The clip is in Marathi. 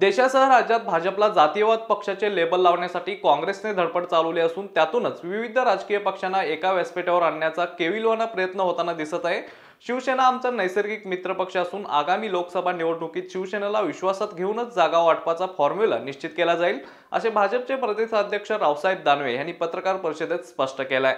देशासह राज्यात भाजपला जातीयवाद पक्षाचे लेबल लावण्यासाठी काँग्रेसने धडपड चालवली असून त्यातूनच विविध राजकीय पक्षांना एका व्यासपीठावर आणण्याचा केविलवाना प्रयत्न होताना दिसत आहे शिवसेना आमचा नैसर्गिक मित्रपक्ष असून आगामी लोकसभा निवडणुकीत शिवसेनेला विश्वासात घेऊनच जागा वाटपाचा फॉर्म्युला निश्चित केला जाईल असे भाजपचे प्रदेशाध्यक्ष रावसाहेब दानवे यांनी पत्रकार परिषदेत स्पष्ट केलं आहे